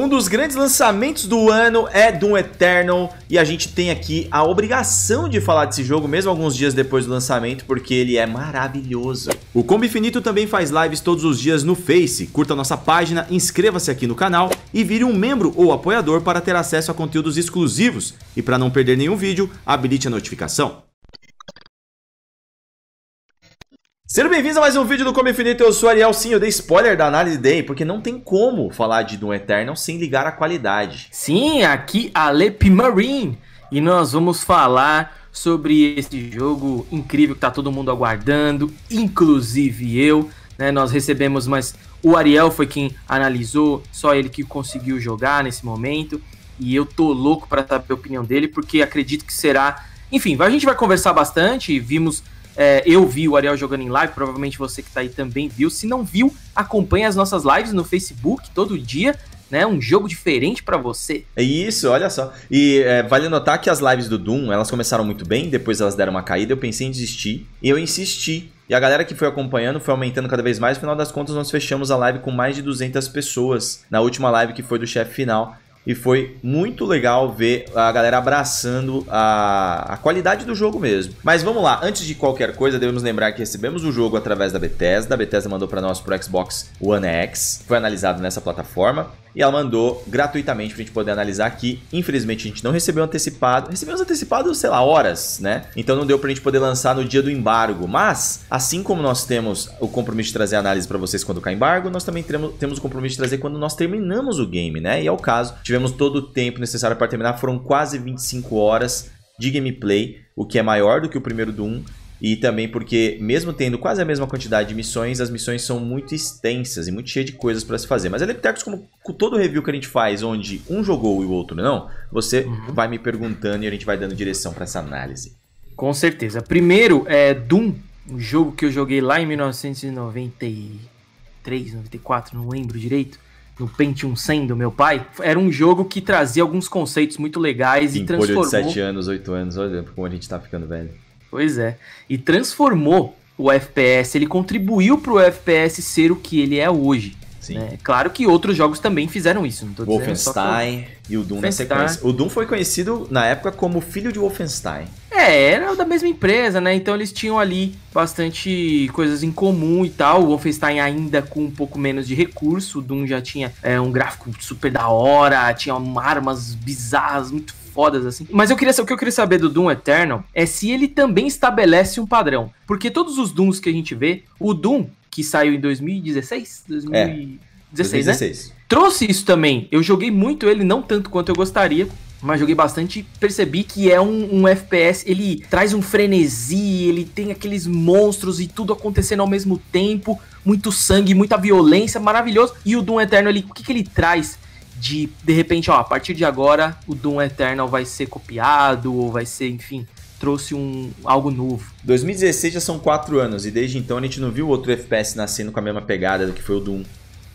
Um dos grandes lançamentos do ano é Doom Eternal e a gente tem aqui a obrigação de falar desse jogo mesmo alguns dias depois do lançamento porque ele é maravilhoso. O Combo Infinito também faz lives todos os dias no Face, curta nossa página, inscreva-se aqui no canal e vire um membro ou apoiador para ter acesso a conteúdos exclusivos e para não perder nenhum vídeo, habilite a notificação. Sejam bem-vindos a mais um vídeo do Como Infinito, eu sou Ariel, sim, eu dei spoiler da análise Day, porque não tem como falar de Doom Eternal sem ligar a qualidade. Sim, aqui a Lep Marine, e nós vamos falar sobre esse jogo incrível que tá todo mundo aguardando, inclusive eu, né, nós recebemos, mas o Ariel foi quem analisou, só ele que conseguiu jogar nesse momento, e eu tô louco para saber a opinião dele, porque acredito que será... Enfim, a gente vai conversar bastante, vimos é, eu vi o Ariel jogando em live, provavelmente você que está aí também viu. Se não viu, acompanhe as nossas lives no Facebook todo dia. Né, um jogo diferente para você. É isso, olha só. E é, vale notar que as lives do Doom, elas começaram muito bem, depois elas deram uma caída, eu pensei em desistir, e eu insisti. E a galera que foi acompanhando foi aumentando cada vez mais. No final das contas, nós fechamos a live com mais de 200 pessoas na última live que foi do chefe final e foi muito legal ver a galera abraçando a, a qualidade do jogo mesmo. Mas vamos lá, antes de qualquer coisa, devemos lembrar que recebemos o jogo através da Bethesda. A Bethesda mandou para nós pro Xbox One X, foi analisado nessa plataforma. E ela mandou gratuitamente pra gente poder analisar aqui. Infelizmente a gente não recebeu antecipado. Recebemos antecipado, sei lá, horas, né? Então não deu pra gente poder lançar no dia do embargo. Mas, assim como nós temos o compromisso de trazer análise para vocês quando cai embargo, nós também temos, temos o compromisso de trazer quando nós terminamos o game, né? E é o caso. Tivemos todo o tempo necessário para terminar. Foram quase 25 horas de gameplay, o que é maior do que o primeiro do 1. E também porque, mesmo tendo quase a mesma quantidade de missões, as missões são muito extensas e muito cheias de coisas para se fazer. Mas a Leptecos, como com todo review que a gente faz, onde um jogou e o outro não, você uhum. vai me perguntando e a gente vai dando direção para essa análise. Com certeza. Primeiro é Doom, um jogo que eu joguei lá em 1993, 94, não lembro direito no Pentium 100 do meu pai, era um jogo que trazia alguns conceitos muito legais Sim, e transformou... de 7 anos, 8 anos, olha como a gente tá ficando velho. Pois é. E transformou o FPS, ele contribuiu para o FPS ser o que ele é hoje. Sim. Né? Claro que outros jogos também fizeram isso. Não tô Wolfenstein e o Doom Wolfenstein. na sequência. O Doom foi conhecido na época como filho de Wolfenstein. É, era da mesma empresa, né? Então eles tinham ali bastante coisas em comum e tal. O Wolfenstein ainda com um pouco menos de recurso. O Doom já tinha é, um gráfico super da hora, tinha armas bizarras, muito fodas, assim. Mas eu queria o que eu queria saber do Doom Eternal é se ele também estabelece um padrão. Porque todos os Dooms que a gente vê, o Doom, que saiu em 2016, 2016, é, 2016. né? Trouxe isso também. Eu joguei muito ele, não tanto quanto eu gostaria, mas joguei bastante percebi que é um, um, FPS, ele traz um frenesi, ele tem aqueles monstros e tudo acontecendo ao mesmo tempo, muito sangue, muita violência, maravilhoso. E o Doom Eterno, ele, o que, que ele traz? de de repente, ó, a partir de agora o Doom Eternal vai ser copiado ou vai ser, enfim, trouxe um algo novo. 2016 já são quatro anos e desde então a gente não viu outro FPS nascendo com a mesma pegada do que foi o Doom,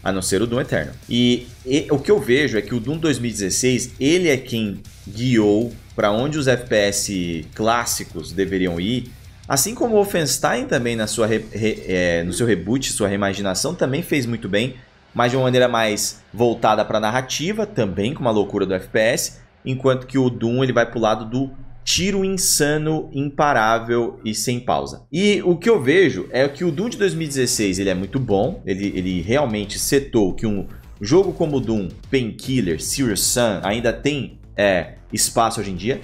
a não ser o Doom Eternal. E, e o que eu vejo é que o Doom 2016 ele é quem guiou para onde os FPS clássicos deveriam ir. Assim como o Offenstein também na sua re, re, é, no seu reboot, sua reimaginação também fez muito bem mas de uma maneira mais voltada para narrativa, também com uma loucura do FPS, enquanto que o Doom ele vai para o lado do tiro insano, imparável e sem pausa. E o que eu vejo é que o Doom de 2016 ele é muito bom, ele, ele realmente setou que um jogo como o Doom, Painkiller, Serious Sun ainda tem é, espaço hoje em dia,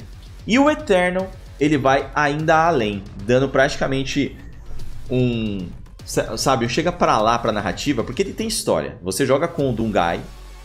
e o Eternal ele vai ainda além, dando praticamente um sabe, chega para lá pra narrativa, porque ele tem história. Você joga com o Dungai,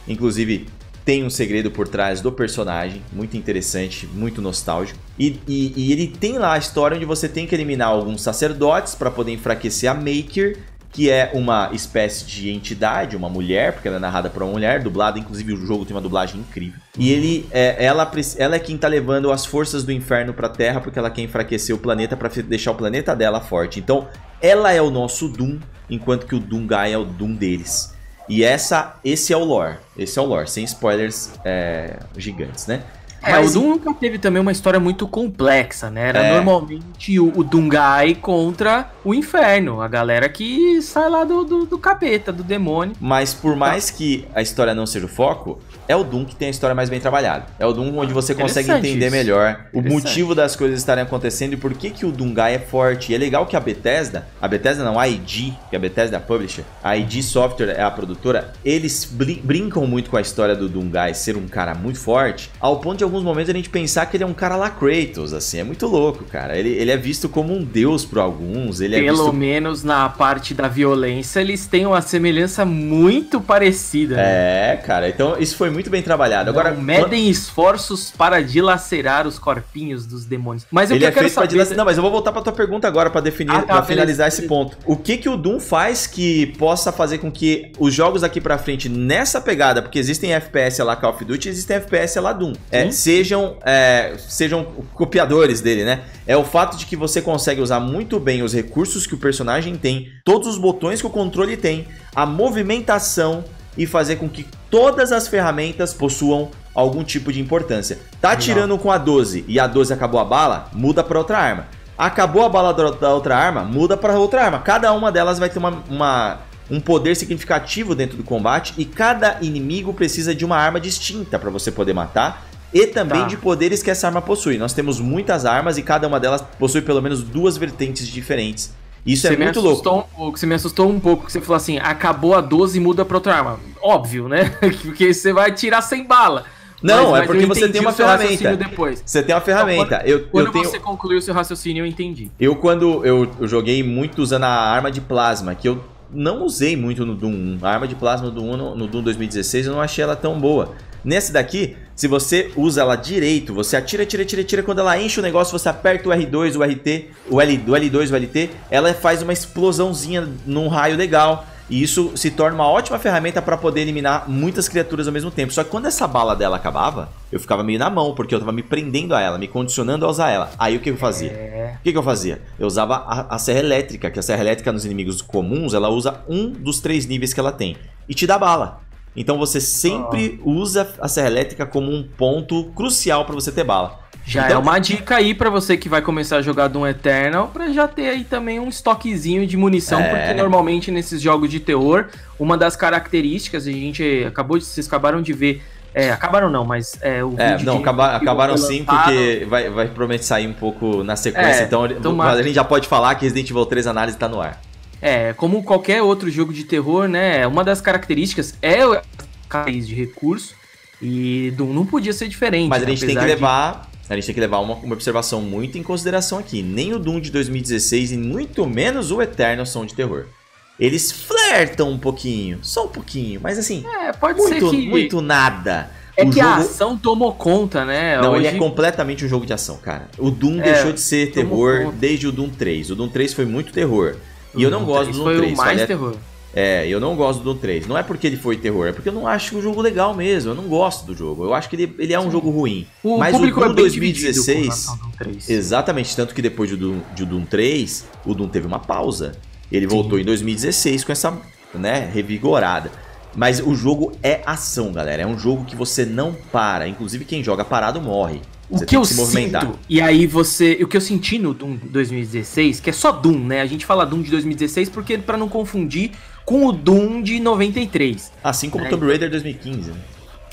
inclusive tem um segredo por trás do personagem, muito interessante, muito nostálgico. E, e, e ele tem lá a história onde você tem que eliminar alguns sacerdotes para poder enfraquecer a Maker que é uma espécie de entidade, uma mulher, porque ela é narrada por uma mulher, dublada, inclusive o jogo tem uma dublagem incrível. E ele, é, ela, ela é quem tá levando as forças do inferno pra Terra, porque ela quer enfraquecer o planeta para deixar o planeta dela forte. Então, ela é o nosso Doom, enquanto que o Doom Guy é o Doom deles. E essa, esse é o lore, esse é o lore, sem spoilers é, gigantes, né? É, mas o Doom nunca teve também uma história muito complexa, né? Era é. normalmente o, o Dungai contra o inferno, a galera que sai lá do, do, do capeta, do demônio. Mas por então mais que a história não seja o foco, é o Doom que tem a história mais bem trabalhada. É o Doom onde você ah, consegue entender isso. melhor o motivo das coisas estarem acontecendo e por que, que o Doomguy é forte. E é legal que a Bethesda, a Bethesda não, a ID, que é a Bethesda Publisher, a ID Software é a produtora, eles brincam muito com a história do Doomguy ser um cara muito forte, ao ponto de alguns momentos a gente pensar que ele é um cara lá Kratos, assim, é muito louco, cara. Ele, ele é visto como um deus por alguns, ele é Pelo é visto... menos na parte da violência, eles têm uma semelhança muito parecida. Né? É, cara, então isso foi muito bem trabalhado. Agora não medem esforços para dilacerar os corpinhos dos demônios. Mas o ele que é eu quero feito saber... dilacer... Não, mas eu vou voltar para tua pergunta agora para definir, ah, tá, para finalizar beleza. esse ponto. O que que o Doom faz que possa fazer com que os jogos aqui para frente nessa pegada, porque existem FPS lá Call of Duty, existem FPS lá Doom, é, sejam é, sejam copiadores dele, né? É o fato de que você consegue usar muito bem os recursos que o personagem tem, todos os botões que o controle tem, a movimentação e fazer com que todas as ferramentas possuam algum tipo de importância. Tá Legal. tirando com a 12 e a 12 acabou a bala, muda para outra arma. Acabou a bala da outra arma, muda para outra arma. Cada uma delas vai ter uma, uma, um poder significativo dentro do combate e cada inimigo precisa de uma arma distinta para você poder matar e também tá. de poderes que essa arma possui. Nós temos muitas armas e cada uma delas possui pelo menos duas vertentes diferentes isso é você é muito louco. Um pouco, você me assustou um pouco, que você falou assim, acabou a 12 e muda pra outra arma. Óbvio, né? porque você vai tirar sem bala. Não, mas, é porque você tem uma ferramenta. Depois. Você tem uma ferramenta. Então, quando, eu, quando eu tenho... você concluiu o seu raciocínio, eu entendi. Eu, quando eu, eu joguei muito usando a arma de plasma, que eu não usei muito no Doom 1. A arma de plasma do 1, no, no Doom 2016 eu não achei ela tão boa. Nesse daqui, se você usa ela direito, você atira, atira, atira, atira. Quando ela enche o negócio, você aperta o R2, o RT, o, L, o L2, o LT. Ela faz uma explosãozinha num raio legal. E isso se torna uma ótima ferramenta para poder eliminar muitas criaturas ao mesmo tempo. Só que quando essa bala dela acabava, eu ficava meio na mão, porque eu tava me prendendo a ela, me condicionando a usar ela. Aí o que eu fazia? É... O que, que eu fazia? Eu usava a, a, serra elétrica, que a serra elétrica nos inimigos comuns, ela usa um dos três níveis que ela tem. E te dá bala. Então você sempre ah. usa a serra elétrica como um ponto crucial para você ter bala. Já então, é uma dica aí para você que vai começar a jogar Doom Eternal, para já ter aí também um estoquezinho de munição, é... porque normalmente nesses jogos de terror, uma das características, a gente acabou de, vocês acabaram de ver é, acabaram não, mas é, o é, vídeo. Não, acaba, acabaram sim, porque vai, vai provavelmente sair um pouco na sequência, é, então, a gente já pode falar que Resident Evil 3 análise tá no ar. É, como qualquer outro jogo de terror, né? Uma das características é o cais de recurso. E Doom não podia ser diferente. Mas a né, gente tem que levar. De... A gente tem que levar uma, uma observação muito em consideração aqui. Nem o Doom de 2016 e muito menos o Eternal são de terror. Eles flertam um pouquinho, só um pouquinho, mas assim, é, pode muito, ser que... muito nada. É o que jogo... a ação tomou conta, né? Não, Hoje... ele é completamente um jogo de ação, cara. O Doom é, deixou de ser terror desde o Doom 3. O Doom 3 foi muito terror. E eu não, gosto do Doom 3. Foi o mais terror. É, eu não gosto do Doom 3. Não é porque ele foi terror, é porque eu não acho o jogo legal mesmo. Eu não gosto do jogo. Eu acho que ele, ele é um Sim. jogo ruim. O Mas público o Doom é 2016. Com Doom 3. Exatamente, tanto que depois do Doom, de Doom 3, o Doom teve uma pausa. Ele Sim. voltou em 2016 com essa, né, revigorada. Mas o jogo é ação, galera. É um jogo que você não para. Inclusive, quem joga parado morre. O você que, eu sinto, e aí você. O que eu senti no Doom 2016, que é só Doom, né? A gente fala Doom de 2016 porque para não confundir com o Doom de 93. Assim como o né? Tomb Raider 2015, né?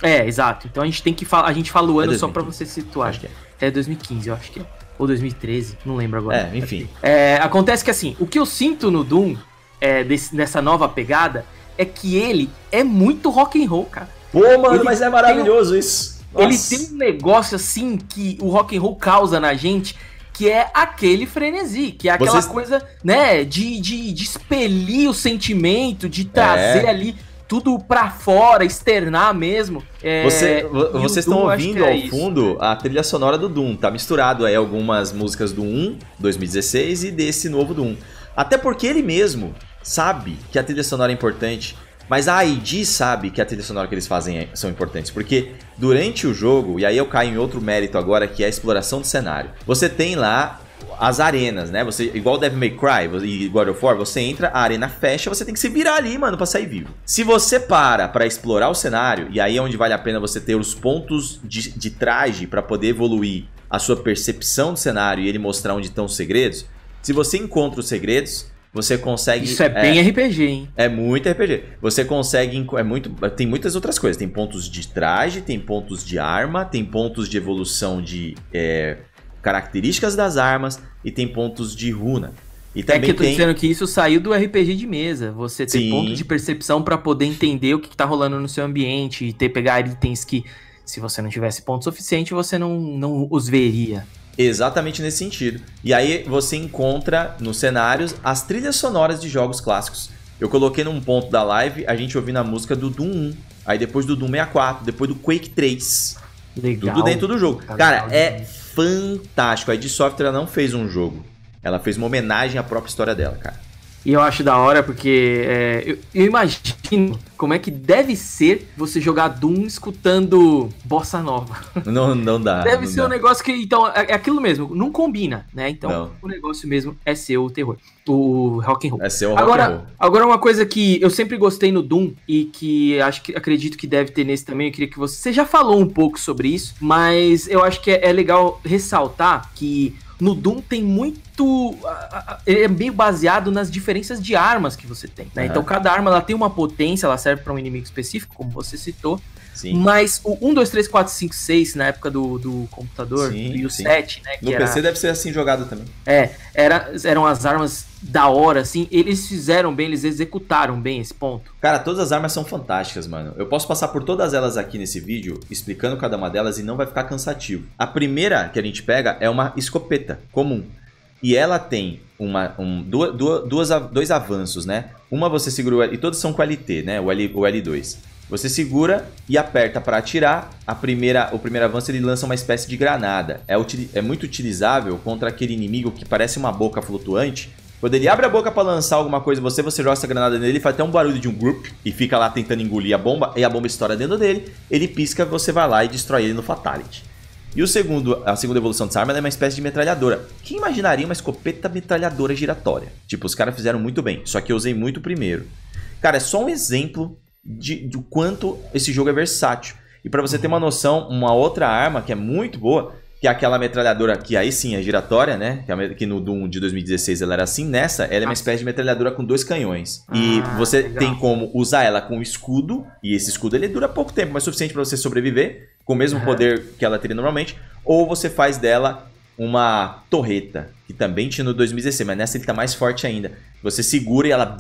É, exato. Então a gente tem que falar. A gente fala o é ano é só para você se situar. Acho que é. é 2015, eu acho que é. Ou 2013, não lembro agora. É, enfim. É, acontece que assim, o que eu sinto no Doom, é, desse, nessa nova pegada, é que ele é muito rock and roll, cara. Pô, mano, ele mas é maravilhoso tem... isso. Ele tem um negócio assim que o rock and roll causa na gente, que é aquele frenesi, que é aquela Vocês... coisa, né, de, de, de, expelir o sentimento, de trazer é. ali tudo para fora, externar mesmo. É, Você, vocês estão ouvindo é ao isso. fundo a trilha sonora do Doom, tá misturado aí algumas músicas do 1, 2016 e desse novo Doom. Até porque ele mesmo sabe que a trilha sonora é importante. Mas a ID sabe que a trilha sonora que eles fazem é, são importantes, porque durante o jogo, e aí eu caio em outro mérito agora, que é a exploração do cenário. Você tem lá as arenas, né? Você, igual Devil May Cry e God of War, você entra, a arena fecha, você tem que se virar ali, mano, pra sair vivo. Se você para para explorar o cenário, e aí é onde vale a pena você ter os pontos de, de traje para poder evoluir a sua percepção do cenário e ele mostrar onde estão os segredos. Se você encontra os segredos, você consegue. Isso é bem é, RPG, hein? É muito RPG. Você consegue. É muito, tem muitas outras coisas. Tem pontos de traje, tem pontos de arma, tem pontos de evolução de é, características das armas e tem pontos de runa. E também é que eu tô tem... dizendo que isso saiu do RPG de mesa. Você tem ponto de percepção para poder entender o que, que tá rolando no seu ambiente e ter pegar itens que, se você não tivesse ponto suficiente, você não, não os veria. Exatamente nesse sentido. E aí você encontra nos cenários as trilhas sonoras de jogos clássicos. Eu coloquei num ponto da live a gente ouvindo a música do Doom 1, aí depois do Doom 64, depois do Quake 3. Legal. Tudo dentro do jogo. Tá Cara, é fantástico. A id Software não fez um jogo. Ela fez uma homenagem à própria história dela, cara. E eu acho da hora porque é, eu, eu, imagino como é que deve ser você jogar Doom escutando bossa nova. Não, não dá. Deve não ser dá. um negócio que. Então, é, é, aquilo mesmo, não combina, né? Então, não. o negócio mesmo é ser o terror. O rock and roll. É ser o agora, and roll. Agora, uma coisa que eu sempre gostei no Doom e que acho que acredito que deve ter nesse também, eu queria que você. Você já falou um pouco sobre isso, mas eu acho que é, é legal ressaltar que no Doom tem muito muito. É meio baseado nas diferenças de armas que você tem. Né? Uhum. Então, cada arma ela tem uma potência, ela serve para um inimigo específico, como você citou. Sim. Mas o 1, 2, 3, 4, 5, 6, na época do, do computador, sim, e o sim. 7, né? no era, PC deve ser assim jogado também. É, era, eram as armas da hora, assim. Eles fizeram bem, eles executaram bem esse ponto. Cara, todas as armas são fantásticas, mano. Eu posso passar por todas elas aqui nesse vídeo, explicando cada uma delas e não vai ficar cansativo. A primeira que a gente pega é uma escopeta comum. E ela tem uma, um, duas, duas, dois avanços, né? Uma você segura e todos são com LT, né? O, L, o L2. Você segura e aperta para atirar. A primeira, o primeiro avanço ele lança uma espécie de granada. É, é muito utilizável contra aquele inimigo que parece uma boca flutuante. Quando ele abre a boca para lançar alguma coisa você, você joga essa granada nele, faz até um barulho de um group e fica lá tentando engolir a bomba, e a bomba estoura dentro dele, ele pisca, você vai lá e destrói ele no Fatality. E o segundo, a segunda evolução dessa arma é uma espécie de metralhadora. Quem imaginaria uma escopeta metralhadora giratória? Tipo, os caras fizeram muito bem, só que eu usei muito primeiro. Cara, é só um exemplo de, do quanto esse jogo é versátil. E para você ter uma noção, uma outra arma que é muito boa que é aquela metralhadora que aí sim é giratória, né? Que é no Doom de 2016 ela era assim. Nessa, ela é uma espécie de metralhadora com dois canhões. Ah, e você legal. tem como usar ela com escudo, e esse escudo ele dura pouco tempo, mas suficiente para você sobreviver, com o mesmo uhum. poder que ela teria normalmente. Ou você faz dela uma torreta, que também tinha no 2016, mas nessa ele tá mais forte ainda. Você segura e ela.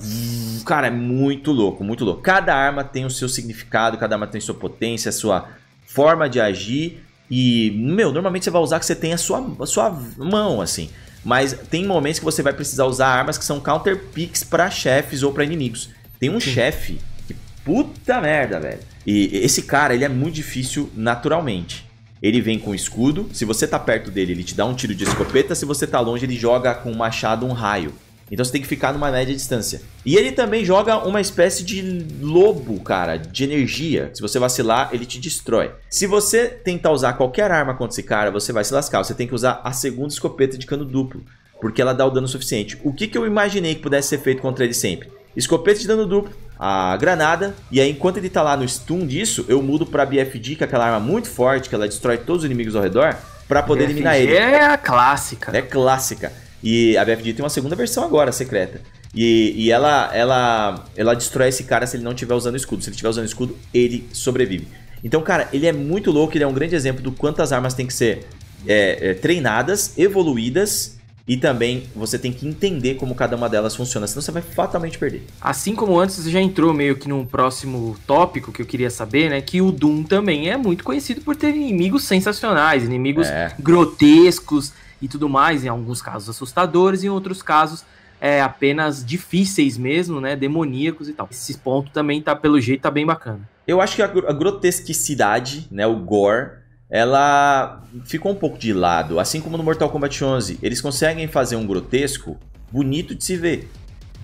Cara, é muito louco, muito louco. Cada arma tem o seu significado, cada arma tem sua potência, sua forma de agir e, meu, normalmente você vai usar que você tem a sua, a sua mão, assim. Mas tem momentos que você vai precisar usar armas que são counter picks para chefes ou para inimigos. Tem um chefe que puta merda, velho. E esse cara, ele é muito difícil naturalmente. Ele vem com escudo, se você tá perto dele, ele te dá um tiro de escopeta, se você tá longe, ele joga com um machado um raio. Então você tem que ficar numa média distância. E ele também joga uma espécie de lobo, cara, de energia. Se você vacilar, ele te destrói. Se você tentar usar qualquer arma contra esse cara, você vai se lascar. Você tem que usar a segunda escopeta de cano duplo, porque ela dá o dano suficiente. O que, que eu imaginei que pudesse ser feito contra ele sempre? Escopeta de dano duplo, a granada, e aí enquanto ele tá lá no stun disso, eu mudo pra BFG, que é aquela arma muito forte, que ela destrói todos os inimigos ao redor, pra poder BFG eliminar ele. é a clássica. É clássica. E a BFG tem uma segunda versão agora, secreta. E, e ela, ela, ela destrói esse cara se ele não estiver usando escudo. Se ele estiver usando escudo, ele sobrevive. Então, cara, ele é muito louco, ele é um grande exemplo do quantas armas tem que ser é, é, treinadas, evoluídas e também você tem que entender como cada uma delas funciona, senão você vai fatalmente perder. Assim como antes, você já entrou meio que num próximo tópico que eu queria saber, né? Que o Doom também é muito conhecido por ter inimigos sensacionais, inimigos é. grotescos, e tudo mais, em alguns casos assustadores, em outros casos é, apenas difíceis mesmo, né? Demoníacos e tal. Esse ponto também tá, pelo jeito, tá bem bacana. Eu acho que a, grotesquicidade, né? O gore, ela ficou um pouco de lado. Assim como no Mortal Kombat 11, eles conseguem fazer um grotesco bonito de se ver.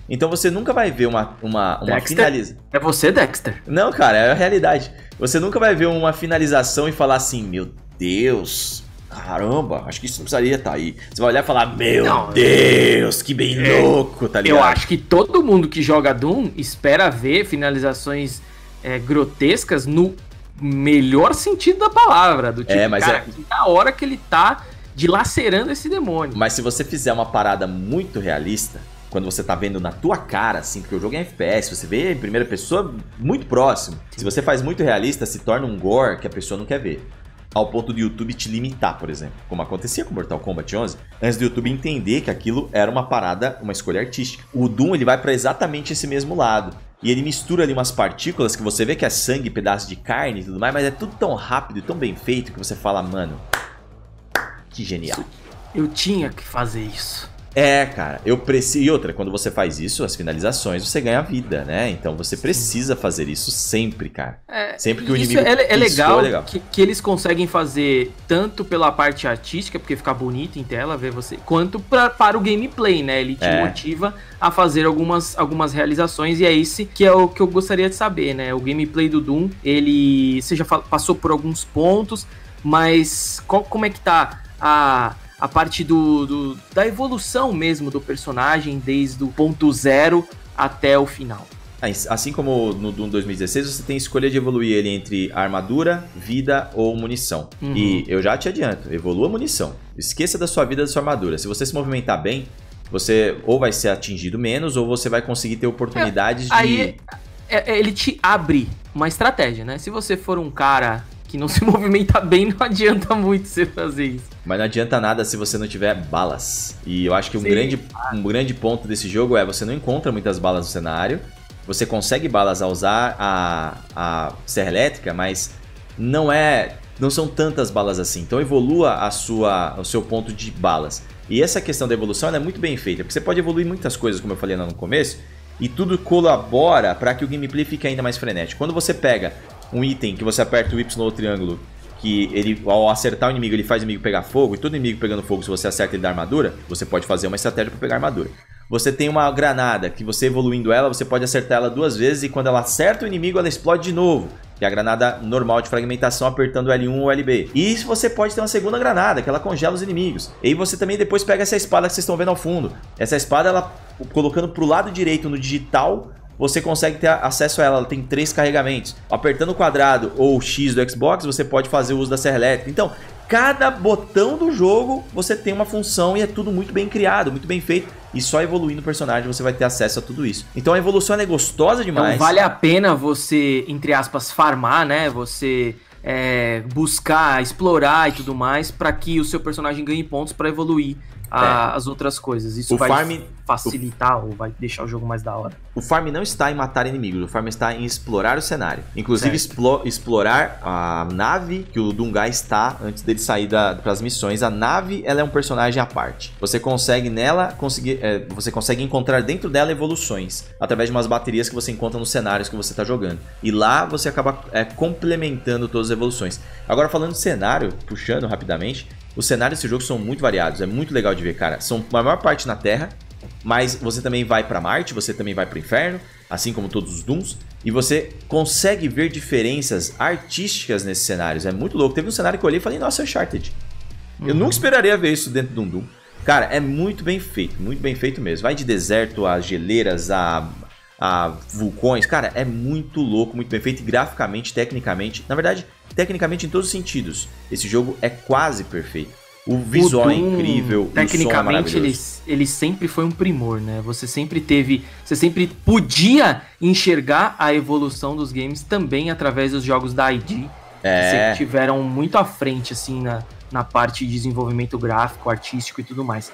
Então você nunca vai ver uma, uma, uma finalização. É você, Dexter? Não, cara, é a realidade. Você nunca vai ver uma finalização e falar assim, meu Deus, Caramba, acho que isso não precisaria estar tá aí. Você vai olhar e falar, meu não, Deus, que bem é, louco, tá ligado? Eu acho que todo mundo que joga Doom espera ver finalizações é, grotescas no melhor sentido da palavra. Do é, tipo, é, mas cara, é... na hora que ele tá dilacerando esse demônio. Mas se você fizer uma parada muito realista, quando você tá vendo na tua cara, assim, porque o jogo é FPS, você vê em primeira pessoa muito próximo. Se você faz muito realista, se torna um gore que a pessoa não quer ver ao ponto do YouTube te limitar, por exemplo, como acontecia com Mortal Kombat 11, antes do YouTube entender que aquilo era uma parada, uma escolha artística. O Doom ele vai para exatamente esse mesmo lado. E ele mistura ali umas partículas que você vê que é sangue, pedaço de carne e tudo mais, mas é tudo tão rápido, e tão bem feito que você fala, mano, que genial. Eu tinha que fazer isso. É, cara, eu preciso. E outra, quando você faz isso, as finalizações, você ganha vida, né? Então você precisa fazer isso sempre, cara. É, sempre que o inimigo. É, é legal, é legal. Que, que, eles conseguem fazer tanto pela parte artística, porque fica bonito em tela ver você, quanto pra, para o gameplay, né? Ele te é. motiva a fazer algumas, algumas realizações e é esse que é o que eu gostaria de saber, né? O gameplay do Doom, ele. Você já passou por alguns pontos, mas qual, como é que tá a a parte do, do, da evolução mesmo do personagem, desde o ponto zero até o final. Ah, assim como no Doom 2016, você tem escolha de evoluir ele entre armadura, vida ou munição. Uhum. E eu já te adianto, evolua a munição. Esqueça da sua vida e da sua armadura. Se você se movimentar bem, você ou vai ser atingido menos, ou você vai conseguir ter oportunidades é, de. Aí é, é, ele te abre uma estratégia, né? Se você for um cara que não se movimenta bem, não adianta muito você fazer isso. Mas não adianta nada se você não tiver balas. E eu acho que um grande, um grande ponto desse jogo é você não encontra muitas balas no cenário. Você consegue balas a usar a, a serra elétrica, mas não é. não são tantas balas assim. Então evolua a sua, o seu ponto de balas. E essa questão da evolução é muito bem feita, porque você pode evoluir muitas coisas, como eu falei lá no começo, e tudo colabora para que o gameplay fique ainda mais frenético. Quando você pega um item que você aperta o Y ou triângulo, que ele, ao acertar o inimigo, ele faz o inimigo pegar fogo, e todo inimigo pegando fogo, se você acerta ele da armadura, você pode fazer uma estratégia para pegar armadura. Você tem uma granada, que você evoluindo ela, você pode acertar ela duas vezes, e quando ela acerta o inimigo, ela explode de novo. Que é a granada normal de fragmentação apertando L1 ou LB. E isso você pode ter uma segunda granada, que ela congela os inimigos. E aí você também depois pega essa espada que vocês estão vendo ao fundo. Essa espada, ela colocando pro lado direito no digital você consegue ter acesso a ela. Ela tem três carregamentos. Apertando o quadrado ou X do Xbox, você pode fazer o uso da serra elétrica. Então, cada botão do jogo você tem uma função e é tudo muito bem criado, muito bem feito. E só evoluindo o personagem você vai ter acesso a tudo isso. Então a evolução é gostosa então, demais. Então vale a pena você, entre aspas, farmar, né? Você é, buscar, explorar e tudo mais para que o seu personagem ganhe pontos para evoluir é. a, é. as outras coisas. Isso o vai farm, facilitar o, ou vai deixar o jogo mais da hora. O farm não está em matar inimigos, o farm está em explorar o cenário. Inclusive explo, explorar a nave que o Dungai está antes dele sair para as missões. A nave ela é um personagem à parte. Você consegue nela conseguir, é, você consegue encontrar dentro dela evoluções através de umas baterias que você encontra nos cenários que você está jogando. E lá você acaba é, complementando todas as evoluções. Agora falando de cenário, puxando rapidamente, os cenários desse jogo são muito variados, é muito legal de ver, cara. São a maior parte na Terra, mas você também vai para Marte, você também vai para o Inferno, assim como todos os Dooms, e você consegue ver diferenças artísticas nesses cenários. É muito louco. Teve um cenário que eu olhei e falei, nossa, é Uncharted. Uhum. Eu nunca esperaria ver isso dentro de um Doom. Cara, é muito bem feito, muito bem feito mesmo. Vai de deserto a geleiras, a, a vulcões. Cara, é muito louco, muito bem feito. E graficamente, tecnicamente. Na verdade, tecnicamente em todos os sentidos. Esse jogo é quase perfeito. O visual o Doom, é incrível, tecnicamente o som é ele, ele sempre foi um primor, né? Você sempre teve, você sempre podia enxergar a evolução dos games também através dos jogos da ID, é. que tiveram muito à frente assim na, na parte de desenvolvimento gráfico, artístico e tudo mais.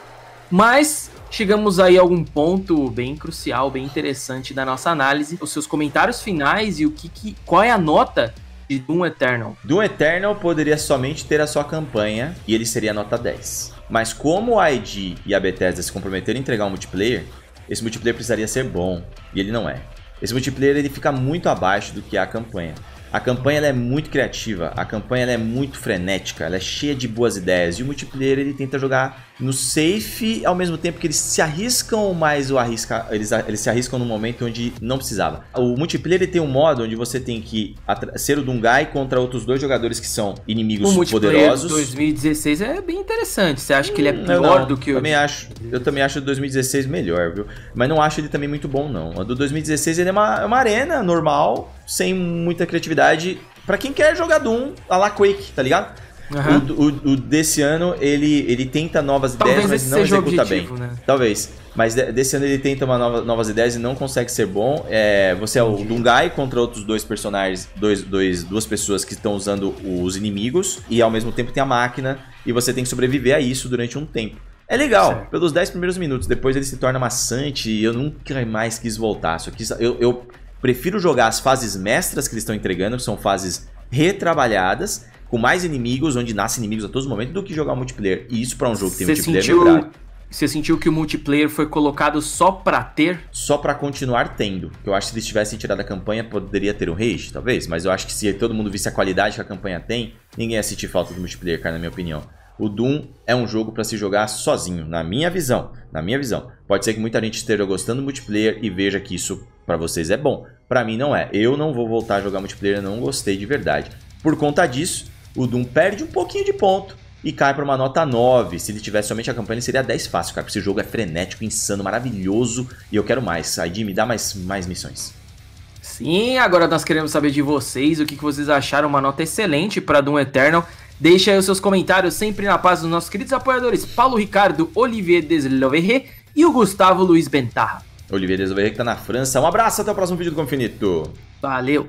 Mas chegamos aí a algum ponto bem crucial, bem interessante da nossa análise. Os seus comentários finais e o que, que qual é a nota e Doom Eternal. Doom Eternal poderia somente ter a sua campanha e ele seria nota 10. Mas como a ID e a Bethesda se comprometeram a entregar um multiplayer, esse multiplayer precisaria ser bom, e ele não é. Esse multiplayer ele fica muito abaixo do que é a campanha. A campanha é muito criativa, a campanha é muito frenética, ela é cheia de boas ideias, e o multiplayer ele tenta jogar no safe, ao mesmo tempo que eles se arriscam, mas o arrisca, eles, eles se arriscam no momento onde não precisava. O multiplayer ele tem um modo onde você tem que ser o Dungai contra outros dois jogadores que são inimigos o poderosos. O 2016 é bem interessante. Você acha hum, que ele é hum, pior não, do que o... Também acho, eu também acho o 2016 melhor, viu? Mas não acho ele também muito bom, não. O do 2016 ele é uma, é uma arena normal, sem muita criatividade. Pra quem quer jogar Doom, a la Quake, tá ligado? Uhum. O, o, o, desse ano, ele, ele tenta novas Talvez ideias, mas não executa objetivo, bem. Né? Talvez. Mas desse ano ele tenta uma nova, novas ideias e não consegue ser bom. É, você Entendi. é o Dungai contra outros dois personagens, dois, dois, duas pessoas que estão usando os inimigos, e ao mesmo tempo tem a máquina, e você tem que sobreviver a isso durante um tempo. É legal, certo. pelos 10 primeiros minutos, depois ele se torna maçante e eu nunca mais quis voltar. Só quis, eu, eu prefiro jogar as fases mestras que eles estão entregando, que são fases retrabalhadas, com mais inimigos, onde nasce inimigos a todo momento, do que jogar multiplayer. E isso para um jogo que tem Cê multiplayer é sentiu... é verdade. Você sentiu que o multiplayer foi colocado só pra ter? Só pra continuar tendo. Eu acho que se eles tivessem tirado a campanha, poderia ter um rage, talvez. Mas eu acho que se todo mundo visse a qualidade que a campanha tem, ninguém ia sentir falta do multiplayer, cara, na minha opinião. O Doom é um jogo para se jogar sozinho, na minha visão. Na minha visão. Pode ser que muita gente esteja gostando do multiplayer e veja que isso para vocês é bom. Para mim não é. Eu não vou voltar a jogar multiplayer, não gostei de verdade. Por conta disso, o Doom perde um pouquinho de ponto e cai para uma nota 9. Se ele tivesse somente a campanha, ele seria 10 fácil, cara. Porque esse jogo é frenético, insano, maravilhoso e eu quero mais. Aí, me dá mais, mais missões. Sim, agora nós queremos saber de vocês o que, que vocês acharam. Uma nota excelente para Doom Eternal. Deixa aí os seus comentários sempre na paz dos nossos queridos apoiadores Paulo Ricardo, Olivier Desloverre e o Gustavo Luiz Bentarra. Olivier Desloverre que está na França. Um abraço, até o próximo vídeo do Confinito. Valeu!